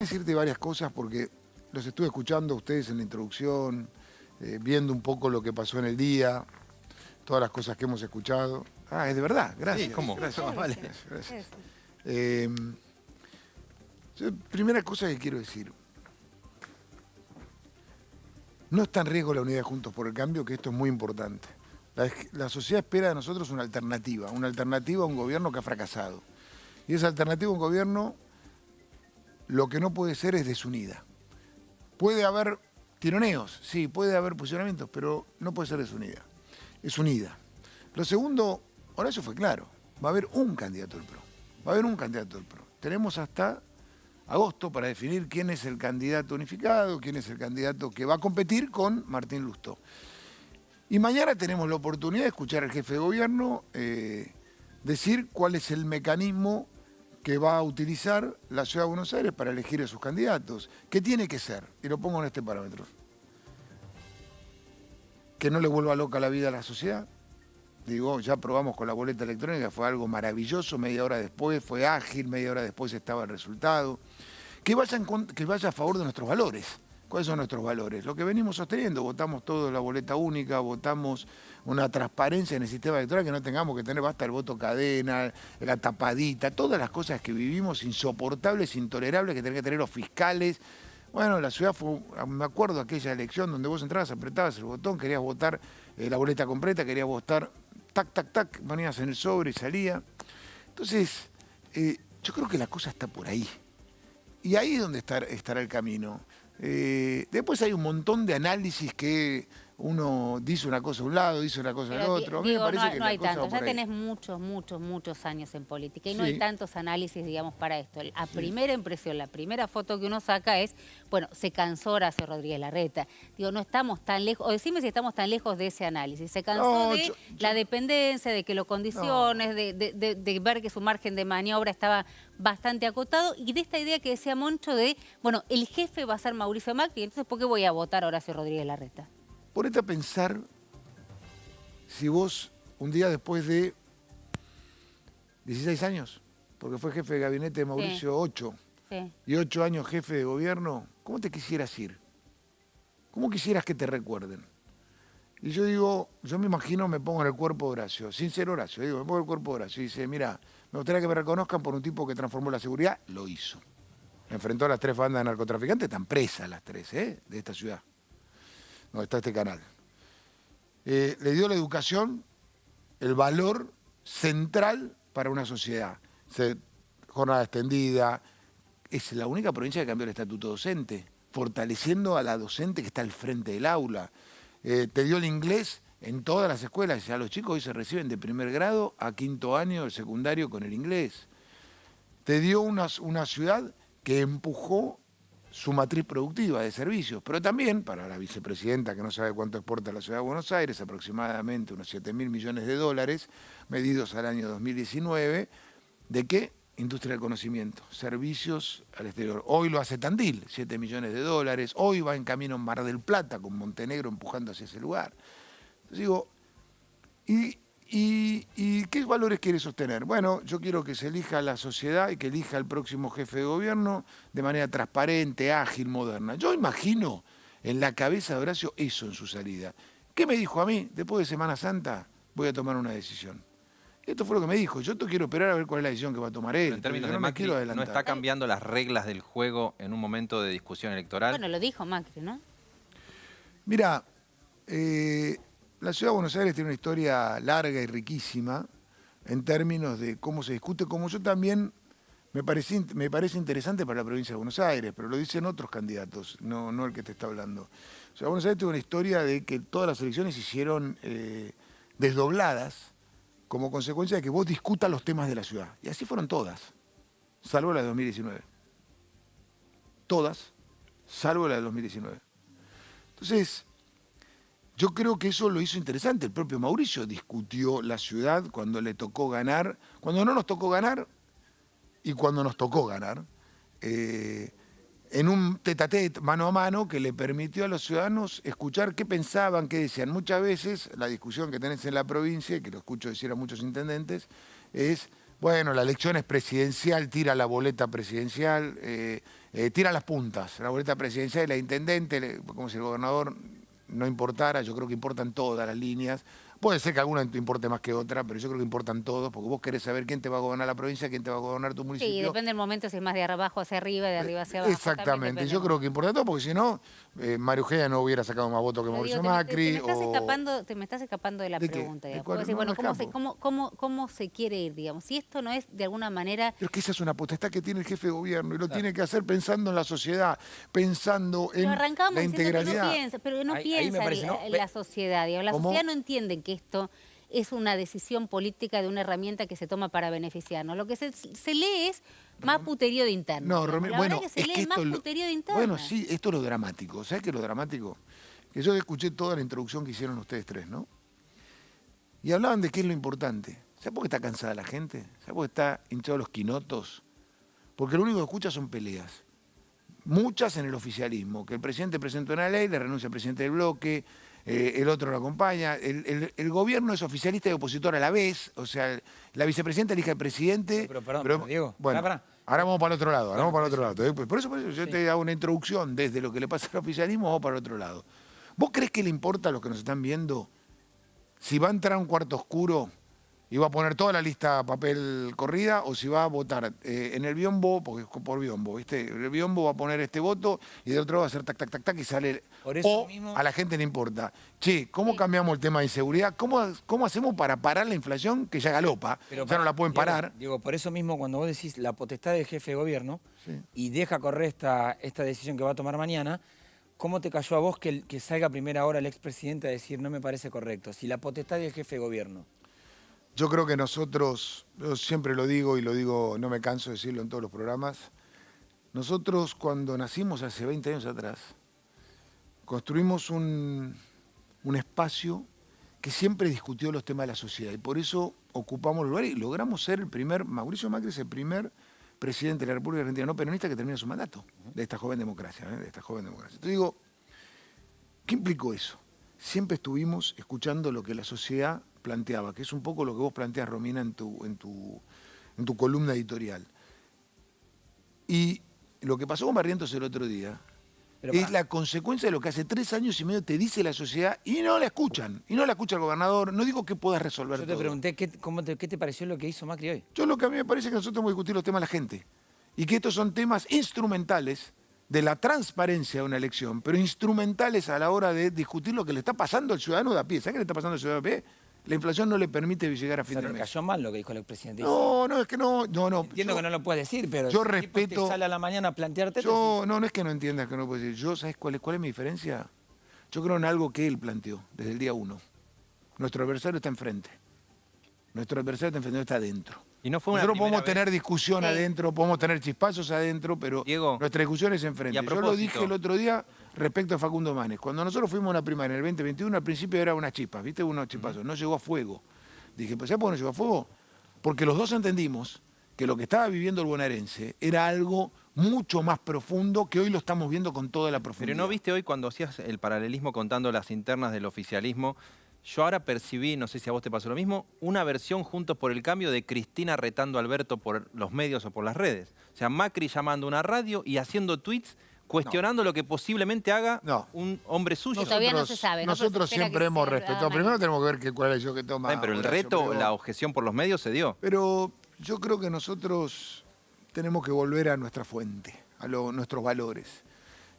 decirte varias cosas porque los estuve escuchando a ustedes en la introducción, eh, viendo un poco lo que pasó en el día, todas las cosas que hemos escuchado. Ah, es de verdad, gracias. Sí, ¿cómo? Gracias, em, primera cosa que quiero decir. No está en riesgo la unidad Juntos por el Cambio, que esto es muy importante. La, la sociedad espera de nosotros una alternativa, una alternativa a un gobierno que ha fracasado. Y esa alternativa a un gobierno lo que no puede ser es desunida. Puede haber tironeos, sí, puede haber posicionamientos, pero no puede ser desunida. Es unida. Lo segundo, ahora eso fue claro, va a haber un candidato del PRO. Va a haber un candidato del PRO. Tenemos hasta agosto para definir quién es el candidato unificado, quién es el candidato que va a competir con Martín Lusto. Y mañana tenemos la oportunidad de escuchar al jefe de gobierno eh, decir cuál es el mecanismo que va a utilizar la Ciudad de Buenos Aires para elegir a sus candidatos. ¿Qué tiene que ser? Y lo pongo en este parámetro. Que no le vuelva loca la vida a la sociedad. Digo, ya probamos con la boleta electrónica, fue algo maravilloso, media hora después, fue ágil, media hora después estaba el resultado. Que vaya, que vaya a favor de nuestros valores ¿Cuáles son nuestros valores? Lo que venimos sosteniendo, votamos todo la boleta única, votamos una transparencia en el sistema electoral que no tengamos que tener basta el voto cadena, la tapadita, todas las cosas que vivimos insoportables, intolerables que tenían que tener los fiscales. Bueno, la ciudad fue, me acuerdo aquella elección donde vos entrabas, apretabas el botón, querías votar eh, la boleta completa, querías votar tac, tac, tac, ponías en el sobre y salía. Entonces, eh, yo creo que la cosa está por ahí. Y ahí es donde estará el camino. Eh, después hay un montón de análisis que uno dice una cosa a un lado, dice una cosa al otro. no, hay tanto, ya tenés muchos, muchos, muchos años en política y no hay tantos análisis, digamos, para esto. La primera impresión, la primera foto que uno saca es, bueno, se cansó Horacio Rodríguez Larreta. Digo, no estamos tan lejos, o decime si estamos tan lejos de ese análisis. Se cansó de la dependencia, de que lo condiciones, de, ver que su margen de maniobra estaba bastante acotado y de esta idea que decía Moncho de, bueno, el jefe va a ser Mauricio Macri, entonces ¿por qué voy a votar a Horacio Rodríguez Larreta? Ponete a pensar si vos un día después de 16 años, porque fue jefe de gabinete de Mauricio 8 y 8 años jefe de gobierno, ¿cómo te quisieras ir? ¿Cómo quisieras que te recuerden? Y yo digo, yo me imagino, me pongo en el cuerpo de Horacio, sin ser Horacio, digo, me pongo en el cuerpo de Horacio y dice, mira, me gustaría que me reconozcan por un tipo que transformó la seguridad, lo hizo. Enfrentó a las tres bandas de narcotraficantes, están presas las tres, ¿eh? De esta ciudad donde está este canal. Eh, le dio la educación el valor central para una sociedad. Se, jornada extendida. Es la única provincia que cambió el estatuto docente, fortaleciendo a la docente que está al frente del aula. Eh, te dio el inglés en todas las escuelas. a los chicos hoy se reciben de primer grado a quinto año de secundario con el inglés. Te dio una, una ciudad que empujó su matriz productiva de servicios, pero también para la vicepresidenta que no sabe cuánto exporta la ciudad de Buenos Aires, aproximadamente unos 7 mil millones de dólares, medidos al año 2019, ¿de qué? Industria del conocimiento, servicios al exterior. Hoy lo hace Tandil, 7 millones de dólares, hoy va en camino en Mar del Plata con Montenegro empujando hacia ese lugar. digo, y ¿Y, qué valores quiere sostener? Bueno, yo quiero que se elija la sociedad y que elija el próximo jefe de gobierno de manera transparente, ágil, moderna. Yo imagino en la cabeza de Horacio eso en su salida. ¿Qué me dijo a mí? Después de Semana Santa voy a tomar una decisión. Esto fue lo que me dijo. Yo te quiero esperar a ver cuál es la decisión que va a tomar él. en términos no de Macri, ¿no está cambiando las reglas del juego en un momento de discusión electoral? Bueno, lo dijo Macri, ¿no? Mira, eh, la ciudad de Buenos Aires tiene una historia larga y riquísima en términos de cómo se discute, como yo también me parece, me parece interesante para la provincia de Buenos Aires, pero lo dicen otros candidatos, no, no el que te está hablando. O sea, Buenos Aires tiene una historia de que todas las elecciones se hicieron eh, desdobladas como consecuencia de que vos discutas los temas de la ciudad. Y así fueron todas, salvo la de 2019. Todas, salvo la de 2019. Entonces, yo creo que eso lo hizo interesante. El propio Mauricio discutió la ciudad cuando le tocó ganar, cuando no nos tocó ganar y cuando nos tocó ganar. Eh, en un tete, mano a mano, que le permitió a los ciudadanos escuchar qué pensaban, qué decían. Muchas veces la discusión que tenés en la provincia, que lo escucho decir a muchos intendentes, es, bueno, la elección es presidencial, tira la boleta presidencial, eh, eh, tira las puntas, la boleta presidencial y la intendente, como es el gobernador no importara, yo creo que importan todas las líneas, Puede ser que alguna te importe más que otra, pero yo creo que importan todos, porque vos querés saber quién te va a gobernar la provincia, quién te va a gobernar tu municipio. Sí, depende del momento si es más de abajo hacia arriba, de arriba hacia abajo. Exactamente, yo creo que importa todo, porque si no, eh, Mario Gea no hubiera sacado más votos que Mauricio Macri. Te, me estás escapando, de la pregunta. ¿De bueno, ¿cómo, se, quiere ir, digamos? Si esto no es de alguna manera... Pero es que esa es una potestad que tiene el jefe de gobierno y lo tiene que hacer pensando en la sociedad, pensando en la integralidad. pero no piensa en, la, sociedad, la sociedad no entiende que esto es una decisión política de una herramienta que se toma para beneficiarnos. Lo que se, lee es más puterío de interno. No, Romero, bueno, es que se lee más puterío de interno. Bueno, sí, esto es lo dramático. ¿Sabes qué es lo dramático? Que yo escuché toda la introducción que hicieron ustedes tres, ¿no? Y hablaban de qué es lo importante. ¿Sabes por qué está cansada la gente? ¿Sabes por qué está hinchado los quinotos? Porque lo único que escucha son peleas. Muchas en el oficialismo, que el presidente presentó una ley, le renuncia al presidente del bloque, eh, el otro lo acompaña. El, gobierno es oficialista y opositor a la vez, o sea, la vicepresidenta elige al presidente. Pero, perdón, Diego, ahora vamos para el otro lado, otro lado. ¿eh? Por eso, por eso yo te dado una introducción desde lo que le pasa al oficialismo, vamos para el otro lado. ¿Vos crees que le importa a los que nos están viendo si va a entrar a un cuarto oscuro va a poner toda la lista papel corrida o si va a votar eh, en el biombo, porque es por biombo, ¿viste? El biombo va a poner este voto y de otro va a hacer tac, tac, tac, tac y sale. Por eso o a la gente le importa. Che, ¿cómo cambiamos el tema de inseguridad? ¿Cómo, ¿Cómo hacemos para parar la inflación que ya galopa? ya no la pueden parar. Digo, por eso mismo cuando vos decís la potestad del jefe de gobierno y deja correr esta, decisión que va a tomar mañana, ¿Cómo te cayó a vos que, que salga a primera hora el expresidente a decir no me parece correcto? Si la potestad del jefe de gobierno. Yo creo que nosotros, yo siempre lo digo y lo digo, no me canso de decirlo en todos los programas, nosotros cuando nacimos hace 20 años atrás, construimos un, espacio que siempre discutió los temas de la sociedad y por eso ocupamos el lugar y logramos ser el primer, Mauricio Macri es el primer presidente de la República Argentina no peronista que termina su mandato de esta joven democracia, ¿eh? de esta joven democracia. Entonces digo, ¿qué implicó eso? Siempre estuvimos escuchando lo que la sociedad planteaba, que es un poco lo que vos planteas, Romina, en tu, en tu, en tu columna editorial. Y lo que pasó con Barrientos el otro día es la consecuencia de lo que hace tres años y medio te dice la sociedad y no la escuchan. Y no la escucha el gobernador. No digo que puedas resolver Yo te pregunté ¿qué, te, qué te pareció lo que hizo Macri hoy. Yo lo que a mí me parece es que nosotros tenemos que discutir los temas de la gente. Y que estos son temas instrumentales de la transparencia de una elección, pero instrumentales a la hora de discutir lo que le está pasando al ciudadano de a pie. ¿Sabes qué le está pasando al ciudadano de a pie? la inflación no le permite llegar a fin de mes. cayó mal lo que dijo el presidente. No, no, es que no, no, no. Entiendo que no lo puedes decir, pero yo respeto. sale a la mañana a plantearte. Yo, no, no es que no entiendas que no lo puedes decir. Yo, ¿sabes cuál es, cuál es mi diferencia? Yo creo en algo que él planteó desde el día uno. Nuestro adversario está enfrente. Nuestro adversario está enfrente, está adentro. Y no fue una Nosotros podemos tener discusión adentro, podemos tener chispazos adentro, pero Diego, nuestra discusión es enfrente. Yo lo dije el otro día respecto a Facundo Manes. Cuando nosotros fuimos a una primaria en el 2021, al principio era unas chispas, ¿viste? Unos chispazos, no llegó a fuego. Dije, pues ya por qué no llegó a fuego? Porque los dos entendimos que lo que estaba viviendo el bonaerense era algo mucho más profundo que hoy lo estamos viendo con toda la profundidad. Pero no viste hoy cuando hacías el paralelismo contando las internas del oficialismo, yo ahora percibí, no sé si a vos te pasó lo mismo, una versión Juntos por el Cambio de Cristina retando a Alberto por los medios o por las redes. O sea, Macri llamando a una radio y haciendo tweets cuestionando lo que posiblemente haga un hombre suyo. Nosotros, Todavía no se sabe. Nosotros siempre hemos respetado. Primero tenemos que ver cuál es yo que toma. pero el reto, la objeción por los medios se dio. Pero yo creo que nosotros tenemos que volver a nuestra fuente, a nuestros valores.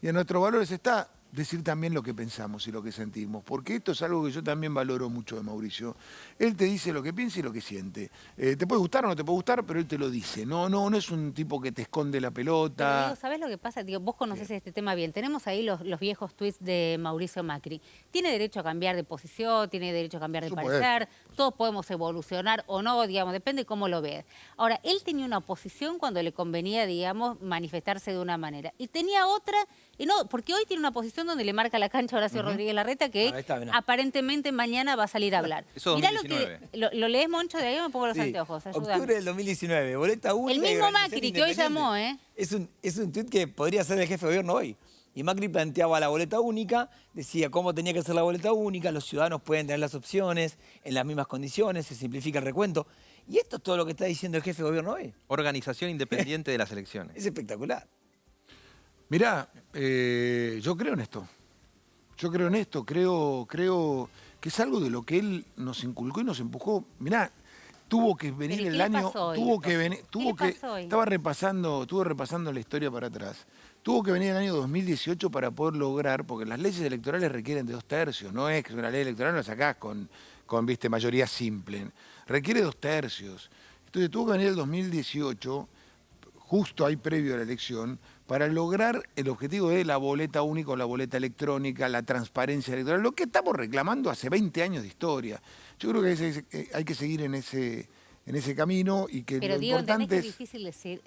Y en nuestros valores está decir también lo que pensamos y lo que sentimos, porque esto es algo que yo también valoro mucho de Mauricio. Él te dice lo que piensa y lo que siente. Eh, te puede gustar o no te puede gustar, pero él te lo dice. No, no, no es un tipo que te esconde la pelota. sabes lo que pasa? Digo, vos conocés este tema bien. Tenemos ahí los, viejos tweets de Mauricio Macri. Tiene derecho a cambiar de posición, tiene derecho a cambiar de parecer. Todos podemos evolucionar o no, digamos, depende cómo lo ves Ahora, él tenía una posición cuando le convenía, digamos, manifestarse de una manera. Y tenía otra y no, porque hoy tiene una posición donde le marca la cancha a Horacio Rodríguez Larreta que aparentemente mañana va a salir a hablar. Eso Mirá lo que lo, lees, Moncho, de ahí me pongo los anteojos. Octubre del 2019, boleta única. El mismo Macri que hoy llamó, ¿eh? Es un, es un tuit que podría ser el jefe de gobierno hoy. Y Macri planteaba la boleta única, decía cómo tenía que ser la boleta única, los ciudadanos pueden tener las opciones en las mismas condiciones, se simplifica el recuento. Y esto es todo lo que está diciendo el jefe de gobierno hoy. Organización independiente de las elecciones. es espectacular. Mirá, eh, yo creo en esto. Yo creo en esto, creo, creo que es algo de lo que él nos inculcó y nos empujó. Mirá, tuvo que venir el año, tuvo que venir, tuvo que estaba repasando, repasando la historia para atrás. Tuvo que venir el año 2018 para poder lograr, porque las leyes electorales requieren de dos tercios, no es que una ley electoral no la sacás con, con viste, mayoría simple, requiere dos tercios. Entonces tuvo que venir el 2018, justo ahí previo a la elección, para lograr el objetivo de la boleta única o la boleta electrónica, la transparencia electoral, lo que estamos reclamando hace 20 años de historia. Yo creo que eh, hay que seguir en ese, en ese camino y que Pero, lo importante es... difícil decir,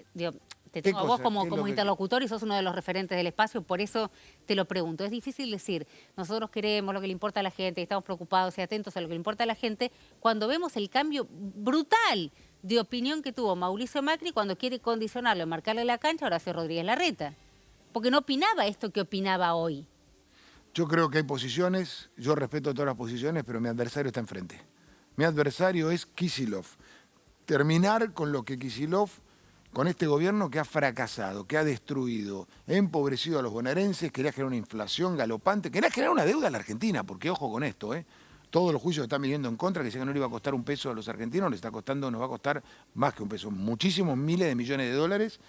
te tengo a vos como, como interlocutor y sos uno de los referentes del espacio, por eso te lo pregunto. Es difícil decir, nosotros queremos lo que le importa a la gente, estamos preocupados y atentos a lo que le importa a la gente, cuando vemos el cambio brutal de opinión que tuvo Mauricio Macri cuando quiere condicionarlo, marcarle la cancha ahora hace Rodríguez Larreta. Porque no opinaba esto que opinaba hoy. Yo creo que hay posiciones, yo respeto todas las posiciones, pero mi adversario está enfrente. Mi adversario es Kisilov. Terminar con lo que Kisilov, con este gobierno que ha fracasado, que ha destruido, ha empobrecido a los bonaerenses, quería generar una inflación galopante, quería generar una deuda a la Argentina, porque ojo con esto, ¿eh? todos los juicios están viniendo en contra, que se que no le iba a costar un peso a los argentinos, le está costando, nos va a costar más que un peso, muchísimos miles de millones de dólares,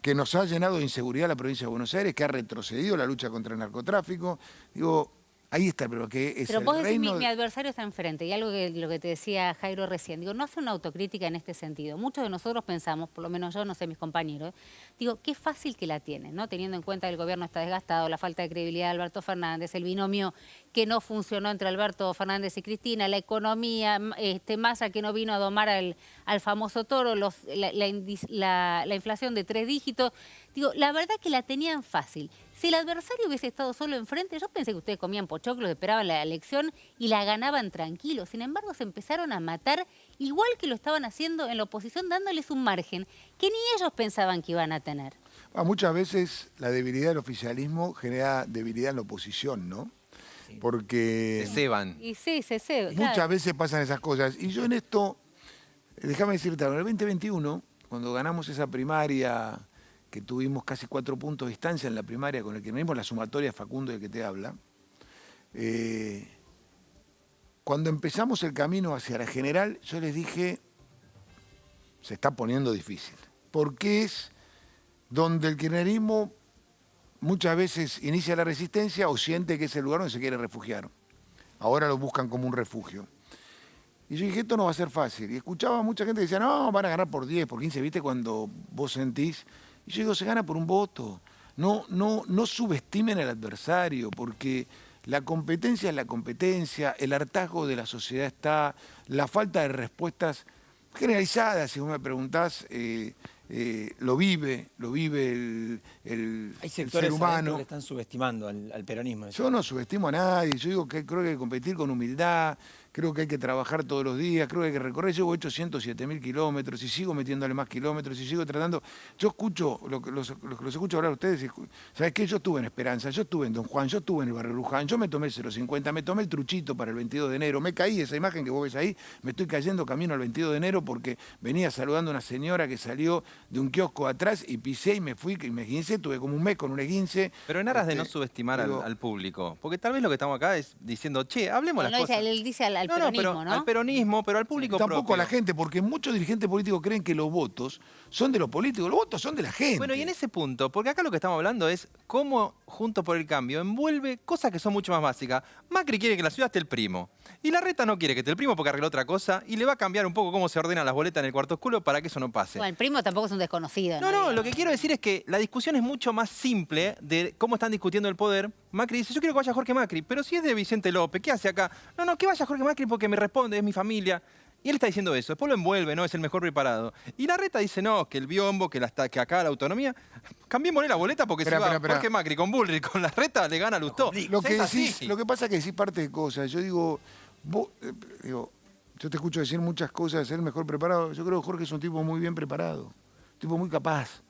que nos ha llenado de inseguridad la provincia de Buenos Aires, que ha retrocedido la lucha contra el narcotráfico. Digo, Ahí está, pero que es Pero vos decís, mi, adversario está enfrente, y algo que lo que te decía Jairo recién, digo, no hace una autocrítica en este sentido. Muchos de nosotros pensamos, por lo menos yo, no sé, mis compañeros, digo, qué fácil que la tienen, ¿no? Teniendo en cuenta que el gobierno está desgastado, la falta de credibilidad de Alberto Fernández, el binomio que no funcionó entre Alberto Fernández y Cristina, la economía, este, masa que no vino a domar al, famoso toro, los, la inflación de tres dígitos. Digo, la verdad que la tenían fácil. Si el adversario hubiese estado solo enfrente, yo pensé que ustedes comían pochoclos, esperaban la elección y la ganaban tranquilos. Sin embargo, se empezaron a matar igual que lo estaban haciendo en la oposición, dándoles un margen que ni ellos pensaban que iban a tener. Ah, muchas veces la debilidad del oficialismo genera debilidad en la oposición, ¿no? Porque... Se ceban. Y sí, se ceban. Muchas veces pasan esas cosas. Y yo en esto, eh, déjame decirte, en el 2021, cuando ganamos esa primaria que tuvimos casi cuatro puntos de distancia en la primaria con el kirchnerismo, la sumatoria Facundo de que te habla, eh, cuando empezamos el camino hacia la general, yo les dije, se está poniendo difícil, porque es donde el kirchnerismo muchas veces inicia la resistencia o siente que es el lugar donde se quiere refugiar. Ahora lo buscan como un refugio. Y yo dije, esto no va a ser fácil. Y escuchaba a mucha gente que decía, no, van a ganar por 10, por 15, ¿viste? Cuando vos sentís yo digo, se gana por un voto. No, no, no subestimen al adversario, porque la competencia es la competencia, el hartazgo de la sociedad está, la falta de respuestas generalizadas, si vos me preguntás, eh, eh, lo vive, lo vive el, Hay sectores humano. que están subestimando al, peronismo. Yo no subestimo a nadie, yo digo que creo que que competir con humildad, creo que hay que trabajar todos los días, creo que hay que recorrer. Llevo 807 mil kilómetros y sigo metiéndole más kilómetros y sigo tratando. Yo escucho, los, que los escucho hablar a ustedes, ¿sabes qué? Yo estuve en Esperanza, yo estuve en Don Juan, yo estuve en el barrio Luján, yo me tomé el 050, me tomé el truchito para el 22 de enero, me caí, esa imagen que vos ves ahí, me estoy cayendo camino al 22 de enero porque venía saludando a una señora que salió de un kiosco atrás y pisé y me fui y me guincé, tuve como un mes con un eguince. Pero en aras de no este, subestimar al, público, porque tal vez lo que estamos acá es diciendo, che, hablemos a la al peronismo, no, pero, Al peronismo, pero al público Tampoco a la gente, porque muchos dirigentes políticos creen que los votos son de los políticos, los votos son de la gente. Bueno, y en ese punto, porque acá lo que estamos hablando es cómo junto por el Cambio envuelve cosas que son mucho más básicas. Macri quiere que la ciudad esté el primo. Y la reta no quiere que esté el primo porque arregla otra cosa y le va a cambiar un poco cómo se ordenan las boletas en el cuarto oscuro para que eso no pase. Bueno, el primo tampoco es un desconocido. No, no, no lo que quiero decir es que la discusión es mucho más simple de cómo están discutiendo el poder. Macri dice, yo quiero que vaya Jorge Macri, pero si es de Vicente López, ¿qué hace acá? No, no, que vaya Jorge Macri porque me responde, es mi familia. Y él está diciendo eso, después lo envuelve, ¿no? Es el mejor preparado. Y la reta dice, no, que el biombo, que, la, que acá la autonomía. Cambiémosle la boleta porque se si va Jorge Macri con Bullrich, con la reta le gana Lustó. Lo que, lo que pasa es que decís parte de cosas. Yo digo, eh, yo te escucho decir muchas cosas, ser mejor preparado. Yo creo que Jorge es un tipo muy bien preparado, tipo muy capaz,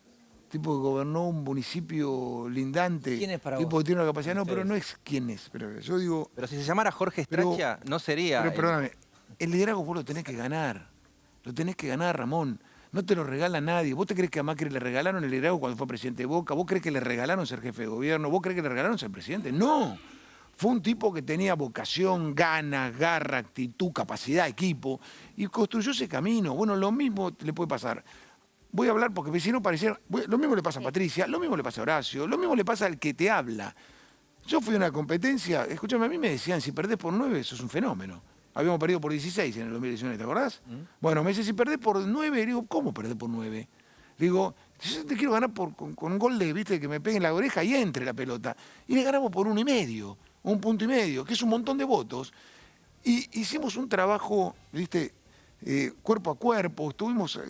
tipo que gobernó un municipio lindante. ¿Quién es para tipo que tiene una capacidad. No, pero no es quién es. Pero yo digo. Pero si se llamara Jorge estrella no sería. Pero perdóname. El liderazgo vos lo tenés que ganar. Lo tenés que ganar, Ramón. No te lo regala nadie. ¿Vos te crees que a Macri le regalaron el liderazgo cuando fue presidente de Boca? ¿Vos crees que le regalaron ser jefe de gobierno? ¿Vos crees que le regalaron ser presidente? No. Fue un tipo que tenía vocación, ganas, garra, actitud, capacidad, equipo, y construyó ese camino. Bueno, lo mismo le puede pasar. Voy a hablar porque si no pareciera. Lo mismo le pasa a Patricia, lo mismo le pasa a Horacio, lo mismo le pasa al que te habla. Yo fui a una competencia, escúchame, a mí me decían, si perdés por nueve, eso es un fenómeno. Habíamos perdido por 16 en el 2019, ¿te acordás? Mm. Bueno, me dice, si perdés por 9, le digo, ¿cómo perdés por 9? digo, yo te quiero ganar con, un gol de, viste, que me pegue en la oreja y entre la pelota. Y le ganamos por uno y medio, un punto y medio, que es un montón de votos. Y hicimos un trabajo, viste, eh, cuerpo a cuerpo, estuvimos eh,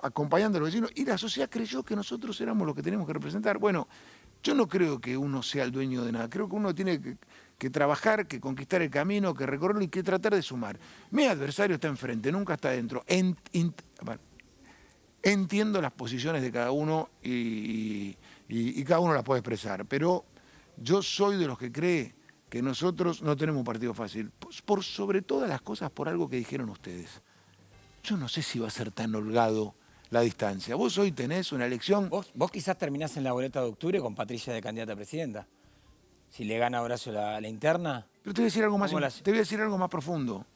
acompañando a los vecinos y la sociedad creyó que nosotros éramos los que teníamos que representar. Bueno, yo no creo que uno sea el dueño de nada, creo que uno tiene que que trabajar, que conquistar el camino, que recorrerlo y que tratar de sumar. Mi adversario está enfrente, nunca está adentro. entiendo las posiciones de cada uno y, cada uno las puede expresar, pero yo soy de los que cree que nosotros no tenemos un partido fácil, pues, por, sobre todas las cosas, por algo que dijeron ustedes. Yo no sé si va a ser tan holgado la distancia. Vos hoy tenés una elección... Vos, vos quizás terminás en la boleta de octubre con Patricia de candidata a presidenta si le gana Horacio la, la interna. Pero te voy a decir algo más, te voy a decir algo más profundo.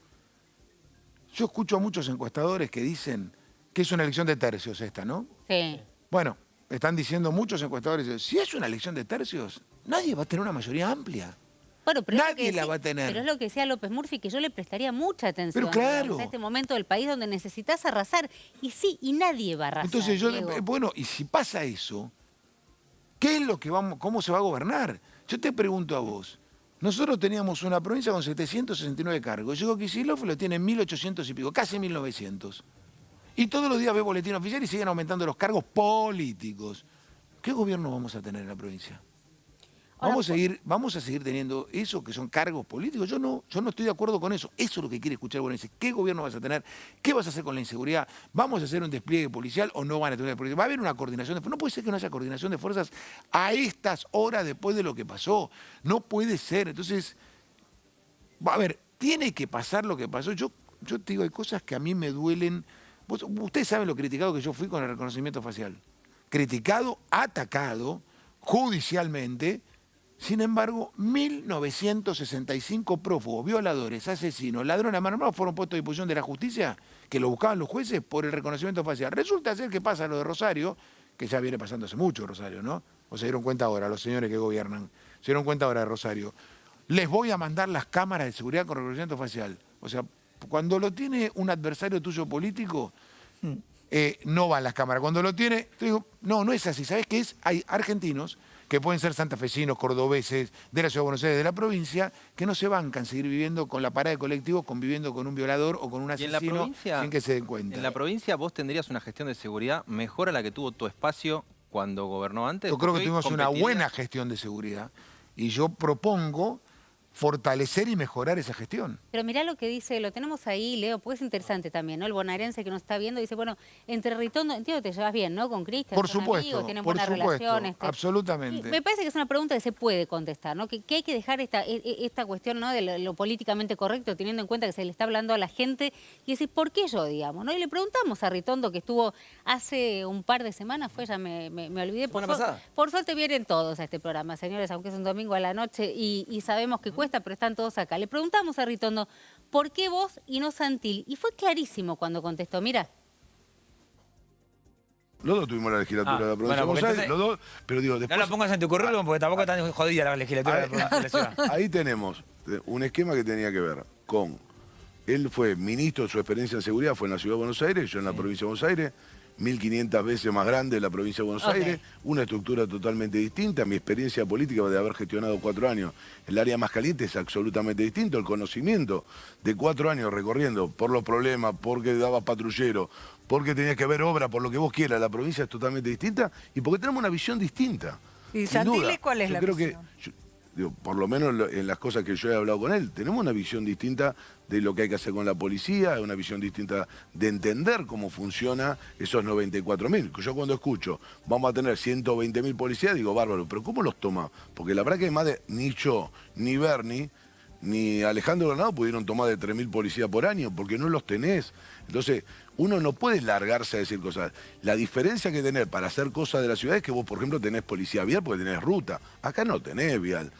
Yo escucho a muchos encuestadores que dicen que es una elección de tercios esta, ¿no? Sí. Bueno, están diciendo muchos encuestadores, si es una elección de tercios, nadie va a tener una mayoría amplia. Bueno, pero Nadie la va a tener. Pero es lo que decía López Murphy, que yo le prestaría mucha atención. Pero este momento del país donde necesitas arrasar. Y sí, y nadie va a arrasar. Entonces yo, eh, bueno, y si pasa eso, ¿qué es lo que vamos, cómo se va a gobernar? Yo te pregunto a vos, nosotros teníamos una provincia con 769 cargos, llegó Kicillof lo tiene 1800 y pico, casi 1900. Y todos los días ve boletín oficial y siguen aumentando los cargos políticos. ¿Qué gobierno vamos a tener en la provincia? vamos, a pues- seguir, vamos a seguir teniendo eso que son cargos políticos. Yo no, yo no estoy de acuerdo con eso. Eso es lo que quiere escuchar Dice, ¿Qué gobierno vas a tener? ¿Qué vas a hacer con la inseguridad? ¿Vamos a hacer un despliegue policial o no van a tener despliegue? ¿Va a haber una coordinación de fuerzas? No puede ser que no haya coordinación de fuerzas a estas horas después de lo que pasó. No puede ser. Entonces, a ver, tiene que pasar lo que pasó. Yo, yo te digo, hay cosas que a mí me duelen. ustedes saben lo criticado que yo fui con el reconocimiento facial. Criticado, atacado judicialmente, sin embargo, 1.965 prófugos, violadores, asesinos, ladrones armados fueron puestos a disposición de la justicia que lo buscaban los jueces por el reconocimiento facial. Resulta ser que pasa lo de Rosario, que ya viene pasando hace mucho Rosario, ¿no? O se dieron cuenta ahora, los señores que gobiernan, se dieron cuenta ahora de Rosario. Les voy a mandar las cámaras de seguridad con reconocimiento facial. O sea, cuando lo tiene un adversario tuyo político, mm. eh, no van las cámaras. Cuando lo tiene, te digo, no, no es así. ¿Sabes qué es? Hay argentinos que pueden ser santafesinos, cordobeses, de la Ciudad de Buenos Aires, de la provincia, que no se bancan seguir viviendo con la parada de colectivo, conviviendo con un violador o con un asesino sin que se den cuenta. En la provincia vos tendrías una gestión de seguridad mejor a la que tuvo tu espacio cuando gobernó antes. Yo creo que tuvimos una buena gestión de seguridad y yo propongo fortalecer y mejorar esa gestión. Pero mirá lo que dice, lo tenemos ahí, Leo, porque es interesante también, ¿no? El bonaerense que nos está viendo dice, bueno, entre Ritondo, entiendo te llevas bien, ¿no? Con Cristian, por supuesto, amigos, tienen por supuesto, absolutamente. me parece que es una pregunta que se puede contestar, ¿no? Que, hay que dejar esta, e, e, esta cuestión, ¿no? De lo, políticamente correcto, teniendo en cuenta que se le está hablando a la gente y decir, ¿por qué yo, digamos? ¿no? Y le preguntamos a Ritondo, que estuvo hace un par de semanas, fue, ya me, me, olvidé. Por, pasada. por suerte vienen todos a este programa, señores, aunque es un domingo a la noche y, y sabemos que cuesta mm pero están todos acá. Le preguntamos a Ritondo, ¿por qué vos y no Santil? Y fue clarísimo cuando contestó, mira. Los dos tuvimos la legislatura ah, de la provincia de Buenos Aires, los dos, pero digo, después... No la pongas en tu currículum porque tampoco ah, está tan jodida la legislatura ahí, de la ciudad. Ahí tenemos un esquema que tenía que ver con... Él fue ministro, su experiencia en seguridad fue en la ciudad de Buenos Aires, yo en la provincia de Buenos Aires, 1.500 veces más grande la provincia de Buenos Aires, una estructura totalmente distinta. Mi experiencia política de haber gestionado cuatro años el área más caliente es absolutamente distinto. El conocimiento de cuatro años recorriendo por los problemas, porque daba patrullero, porque tenías que ver obra, por lo que vos quieras, la provincia es totalmente distinta y porque tenemos una visión distinta. ¿Y cuál es la visión? por lo menos en las cosas que yo he hablado con él, tenemos una visión distinta de lo que hay que hacer con la policía, una visión distinta de entender cómo funciona esos 94.000. Yo cuando escucho, vamos a tener 120.000 policías, digo, bárbaro, pero ¿cómo los toma? Porque la verdad que más de ni yo, ni Bernie, ni Alejandro Granado pudieron tomar de 3.000 policías por año, porque no los tenés. Entonces, uno no puede largarse a decir cosas. La diferencia que tenés para hacer cosas de la ciudad es que vos, por ejemplo, tenés policía vial porque tenés ruta. Acá no tenés vial.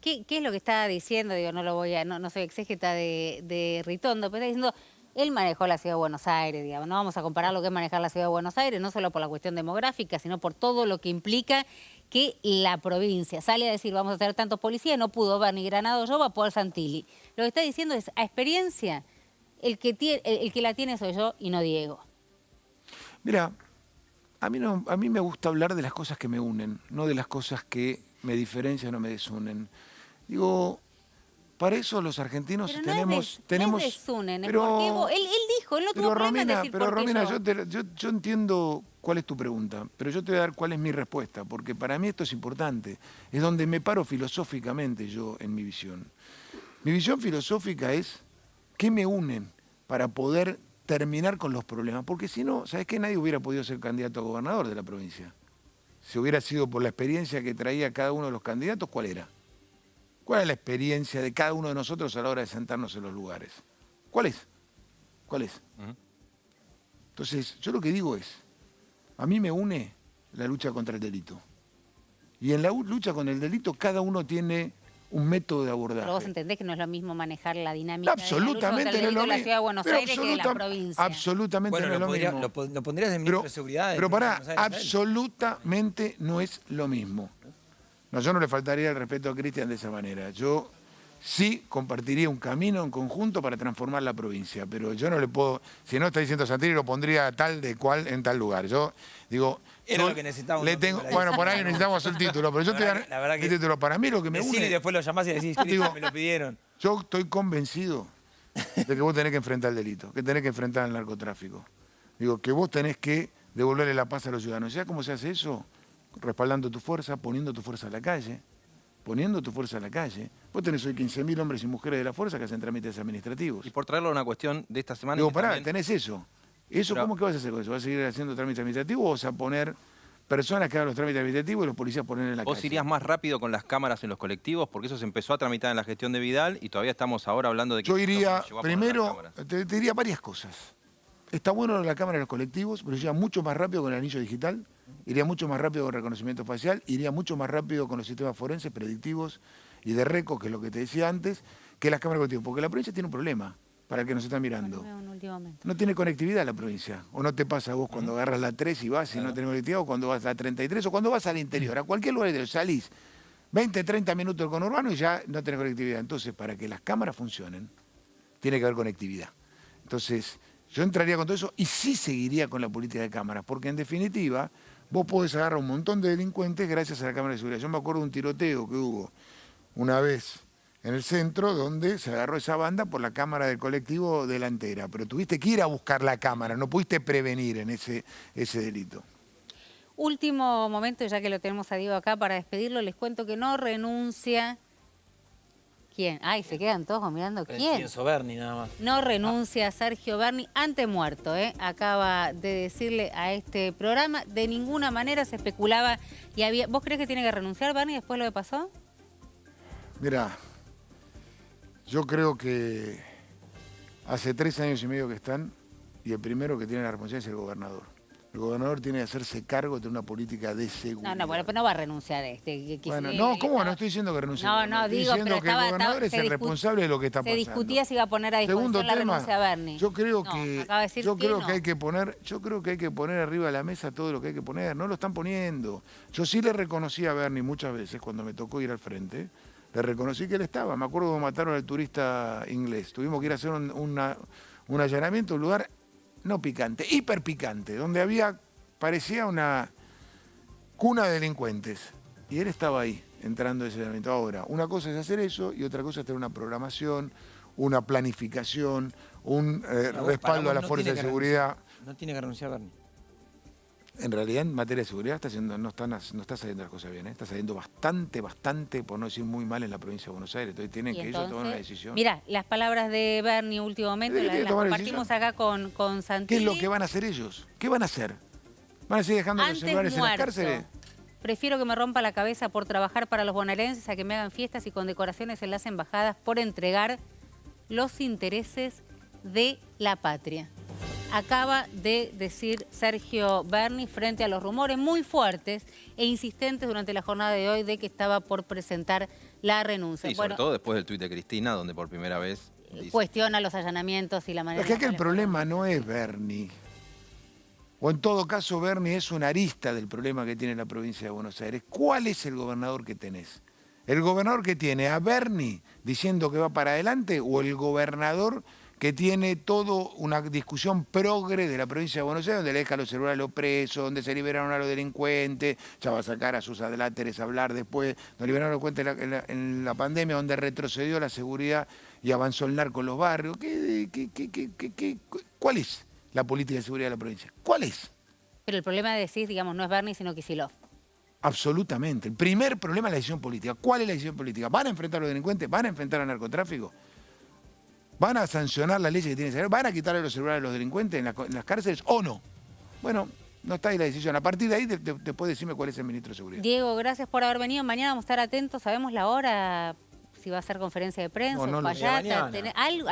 ¿Qué, es lo que está diciendo? Digo, no lo voy a, no, soy exégeta de, Ritondo, pero está diciendo, él manejó la ciudad de Buenos Aires, digamos, no vamos a comparar lo que es manejar la ciudad de Buenos Aires, no solo por la cuestión demográfica, sino por todo lo que implica que la provincia sale a decir, vamos a tener tantos policías, no pudo ver ni Granado, yo va a poder Santilli. Lo que está diciendo es, a experiencia, el que, el, que la tiene soy yo y no Diego. Mira, a mí, no, a mí me gusta hablar de las cosas que me unen, no de las cosas que me diferencian o me desunen. Digo, para eso los argentinos tenemos... tenemos pero, él, dijo, Pero Romina, yo. entiendo cuál es tu pregunta, pero yo te voy a dar cuál es mi respuesta, porque para mí esto es importante. Es donde me paro filosóficamente yo en mi visión. Mi visión filosófica es qué me unen para poder terminar con los problemas, porque si no, ¿sabes qué? Nadie hubiera podido ser candidato a gobernador de la provincia. Si hubiera sido por la experiencia que traía cada uno de los candidatos, ¿cuál era? ¿Cuál es la experiencia de cada uno de nosotros a la hora de sentarnos en los lugares? ¿Cuál es? ¿Cuál es? Entonces, yo lo que digo es, a mí me une la lucha contra el delito. Y en la lucha contra el delito cada uno tiene un método de abordaje. Pero vos entendés que no es lo mismo manejar la dinámica absolutamente de la, el delito la ciudad de Buenos Aires que de la provincia. Absolutamente no es lo, mismo. lo, pondrías de ministro de Seguridad. Pero pará, absolutamente no es lo mismo. No, yo no le faltaría el respeto a Cristian de esa manera. Yo sí compartiría un camino en conjunto para transformar la provincia, pero yo no le puedo, si no está diciendo Santilli, lo pondría tal de cual en tal lugar. Yo digo... Era lo que necesitamos. bueno, por ahí necesitamos el título, pero yo te título. Para mí lo que me une... después lo llamás y decís, me lo pidieron. Yo estoy convencido de que vos tenés que enfrentar el delito, que tenés que enfrentar el narcotráfico. Digo, que vos tenés que devolverle la paz a los ciudadanos. ¿Sabes cómo se hace eso? respaldando tu fuerza, poniendo tu fuerza a la calle, poniendo tu fuerza a la calle. Vos tenés hoy 15.000 hombres y mujeres de la fuerza que hacen trámites administrativos. Y por traerlo a una cuestión de esta semana... Digo, pará, tenés eso. ¿Eso cómo que vas a hacer con eso? ¿Vas a seguir haciendo trámites administrativos o vas a poner personas que hagan los trámites administrativos y los policías poner en la ¿Vos irías más rápido con las cámaras en los colectivos? Porque eso se empezó a tramitar en la gestión de Vidal y todavía estamos ahora hablando de que... Yo iría, primero, te, diría varias cosas está bueno la cámara de los colectivos, pero iría mucho más rápido con el anillo digital, iría mucho más rápido con reconocimiento facial, iría mucho más rápido con los sistemas forenses, predictivos y de récord, que es lo que te decía antes, que las cámaras de colectivos. Porque la provincia tiene un problema, para el que nos está mirando. No tiene conectividad la provincia. O no te pasa vos cuando agarras la 3 y vas y no tenés conectividad, o cuando vas a la 33, o cuando vas al interior, a cualquier lugar del salís. 20, 30 minutos con urbano y ya no tenés conectividad. Entonces, para que las cámaras funcionen, tiene que haber conectividad. Entonces, yo entraría con todo eso y sí seguiría con la política de cámaras, porque en definitiva vos podés agarrar un montón de delincuentes gracias a la cámara de seguridad. Yo me acuerdo de un tiroteo que hubo una vez en el centro donde se agarró esa banda por la cámara del colectivo delantera, pero tuviste que ir a buscar la cámara, no pudiste prevenir en ese, ese delito. Último momento, ya que lo tenemos a Diego acá para despedirlo, les cuento que no renuncia ¿Quién? Ay, se quedan todos mirando quién. Pienso Berni nada más. No renuncia Sergio Berni, ante muerto, ¿eh? acaba de decirle a este programa. De ninguna manera se especulaba y había. ¿Vos crees que tiene que renunciar Berni después de lo que pasó? Mira, yo creo que hace tres años y medio que están y el primero que tiene la responsabilidad es el gobernador el gobernador tiene que hacerse cargo de una política de seguridad. No, no, bueno, pero pues no va a renunciar a este. bueno, no, ¿cómo? No estoy diciendo que renuncie. No, no, estoy digo, diciendo que el gobernador es el responsable de lo que está pasando. Se discutía si iba a poner a discusión la renuncia a Bernie. Yo creo que, yo creo que hay que poner, yo creo que hay que poner arriba de la mesa todo lo que hay que poner. No lo están poniendo. Yo sí le reconocí a Bernie muchas veces cuando me tocó ir al frente. Le reconocí que él estaba. Me acuerdo cuando mataron al turista inglés. Tuvimos que ir a hacer un, un allanamiento, un lugar no picante, hiper picante, donde había, parecía una cuna de delincuentes. Y él estaba ahí, entrando en ese momento. Ahora, una cosa es hacer eso y otra cosa es tener una programación, una planificación, un eh, respaldo a la fuerza de seguridad. No tiene que renunciar Bernie en realidad en materia de seguridad está no, están, está saliendo las cosas bien, ¿eh? está saliendo bastante, bastante, por no decir muy mal en la provincia de Buenos Aires. Entonces tienen que ellos tomar una decisión. Mira, las palabras de Bernie últimamente las, las compartimos acá con, con ¿Qué es lo que van a hacer ellos? ¿Qué van a hacer? ¿Van a seguir dejando a los celulares en las cárceles? Prefiero que me rompa la cabeza por trabajar para los bonaerenses a que me hagan fiestas y condecoraciones en las embajadas por entregar los intereses de la patria acaba de decir Sergio Berni frente a los rumores muy fuertes e insistentes durante la jornada de hoy de que estaba por presentar la renuncia. Y sobre todo después del tuit de Cristina, donde por primera vez... Cuestiona los allanamientos y la manera... Es que el problema no es Berni. O en todo caso, Berni es una arista del problema que tiene la provincia de Buenos Aires. ¿Cuál es el gobernador que tenés? ¿El gobernador que tiene a Berni diciendo que va para adelante o el gobernador que tiene toda una discusión progre de la provincia de Buenos Aires, donde le deja los celulares a los presos, donde se liberaron a los delincuentes, ya va a sacar a sus adláteres a hablar después, donde liberaron a los delincuentes en la, pandemia, donde retrocedió la seguridad y avanzó el narco en los barrios. ¿Qué, cuál es la política de seguridad de la provincia? ¿Cuál es? Pero el problema, de decir digamos, no es Bernie, sino Kicillof. Absolutamente. El primer problema es la decisión política. ¿Cuál es la decisión política? ¿Van a enfrentar a los delincuentes? ¿Van a enfrentar al narcotráfico? ¿Van a sancionar la ley que tiene que hacer? ¿Van a quitarle los celulares a los delincuentes en, las cárceles o no? Bueno, no está ahí la decisión. A partir de ahí, te, decime decirme cuál es el ministro de Seguridad. Diego, gracias por haber venido. Mañana vamos a estar atentos. Sabemos la hora, si va a ser conferencia de prensa, no, no algo,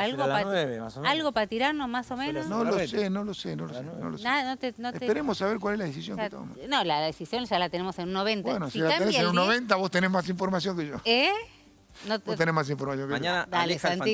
algo para tirarnos más o menos. No lo sé, no lo sé, no lo sé. Esperemos saber cuál es la decisión que toma. No, la decisión ya la tenemos en un 90. Bueno, si, la tenés en un 90, vos tenés más información que yo. ¿Eh? Vos tenés más información que yo. Mañana,